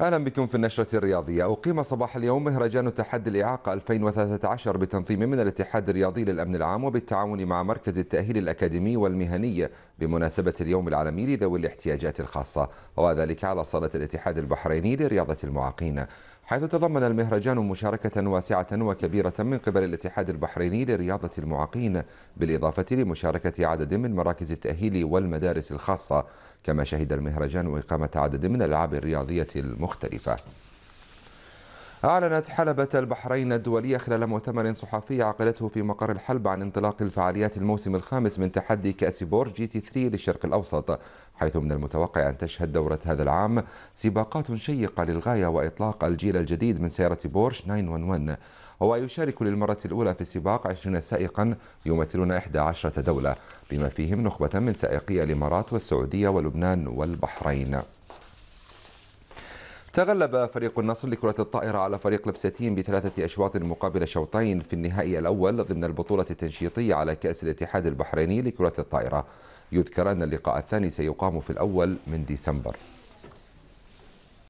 أهلا بكم في النشرة الرياضية أقيم صباح اليوم مهرجان تحدي الإعاقة 2013 بتنظيم من الاتحاد الرياضي للأمن العام وبالتعاون مع مركز التأهيل الأكاديمي والمهني بمناسبة اليوم العالمي لذوي الاحتياجات الخاصة وذلك على صالة الاتحاد البحريني لرياضة المعاقين حيث تضمن المهرجان مشاركة واسعة وكبيرة من قبل الاتحاد البحريني لرياضة المعاقين بالإضافة لمشاركة عدد من مراكز التأهيل والمدارس الخاصة كما شهد المهرجان إقامة عدد من الألعاب الرياضية المختلفة مختلفة أعلنت حلبة البحرين الدولية خلال مؤتمر صحفي عقدته في مقر الحلب عن انطلاق الفعاليات الموسم الخامس من تحدي كأس كأسبور جي تي 3 للشرق الأوسط حيث من المتوقع أن تشهد دورة هذا العام سباقات شيقة للغاية وإطلاق الجيل الجديد من سيارة بورش 911 ويشارك للمرة الأولى في السباق 20 سائقا يمثلون 11 دولة بما فيهم نخبة من سائقي الإمارات والسعودية ولبنان والبحرين تغلب فريق النصر لكرة الطائرة على فريق لبستين بثلاثة أشواط مقابل شوطين في النهائي الأول ضمن البطولة التنشيطية على كأس الاتحاد البحريني لكرة الطائرة يذكر أن اللقاء الثاني سيقام في الأول من ديسمبر